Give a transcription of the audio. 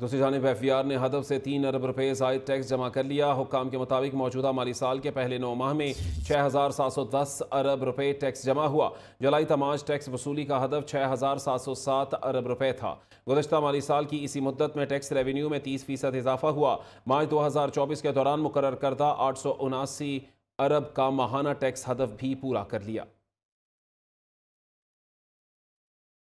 दूसरी जानब F R ने हदफ से तीन अरब रुपये जायद टैक्स जमा कर लिया हुकाम के मुताबिक मौजूदा माली साल के पहले नौ माह में छः हज़ार सात सौ दस अरब रुपये टैक्स जमा हुआ जुलाई तमाज टैक्स वसूली का हदफ छः हज़ार सात सौ सात अरब रुपये था गुजशत माली साल की इसी मुद्दत में टैक्स रेवेन्यू में तीस फीसद इजाफा हुआ मार्च दो हज़ार चौबीस के दौरान मुकर करदा आठ सौ उनासी अरब का माहाना टैक्स हदफ भी पूरा कर लिया